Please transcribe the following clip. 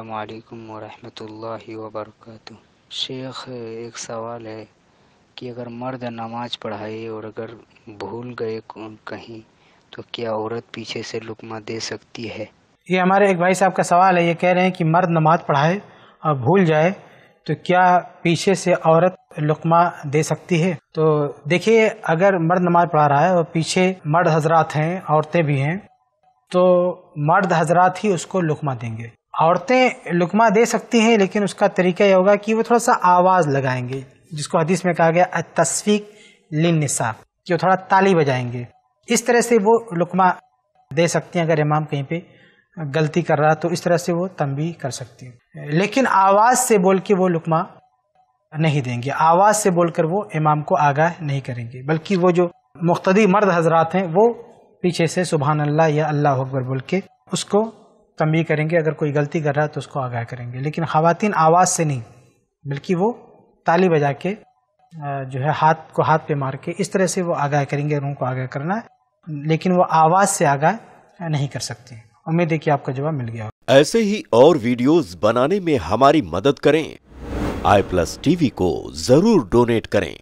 वरम वरहमतुल्लाहि शेख एक सवाल है कि अगर मर्द नमाज पढ़ाए और अगर भूल गए कहीं तो क्या औरत पीछे से लुकमा दे सकती है ये हमारे एक भाई साहब का सवाल है ये कह रहे हैं कि मर्द नमाज पढ़ाए और भूल जाए तो क्या पीछे से औरत लुकमा दे सकती है तो देखिए अगर मर्द नमाज पढ़ा रहा है और पीछे मर्द हजरात हैं औरतें भी हैं तो मर्द हजरात ही उसको लुकमा देंगे औरतें लुकमा दे सकती हैं लेकिन उसका तरीका यह होगा कि वो थोड़ा सा आवाज़ लगाएंगे जिसको हदीस में कहा गया तस्वीक लिन निसा कि वो थोड़ा ताली बजाएंगे इस तरह से वो लुकमा दे सकती हैं अगर इमाम कहीं पे गलती कर रहा तो इस तरह से वो तंबी कर सकती हैं लेकिन आवाज़ से बोल के वो लुकमा नहीं देंगे आवाज़ से बोलकर वो इमाम को आगाह नहीं करेंगे बल्कि वो जो मुख्तदी मर्द हजरात हैं वो पीछे से सुबहानल्ला या अल्लाह अकबर बोल के उसको तमी करेंगे अगर कोई गलती कर रहा है तो उसको आगाह करेंगे लेकिन खातन आवाज़ से नहीं बल्कि वो ताली बजा के जो है हाथ को हाथ पे मार के इस तरह से वो आगाह करेंगे और उनको आगाह करना है लेकिन वो आवाज़ से आगाह नहीं कर सकते उम्मीद है कि आपका जवाब मिल गया ऐसे ही और वीडियोस बनाने में हमारी मदद करें आई प्लस टीवी को जरूर डोनेट करें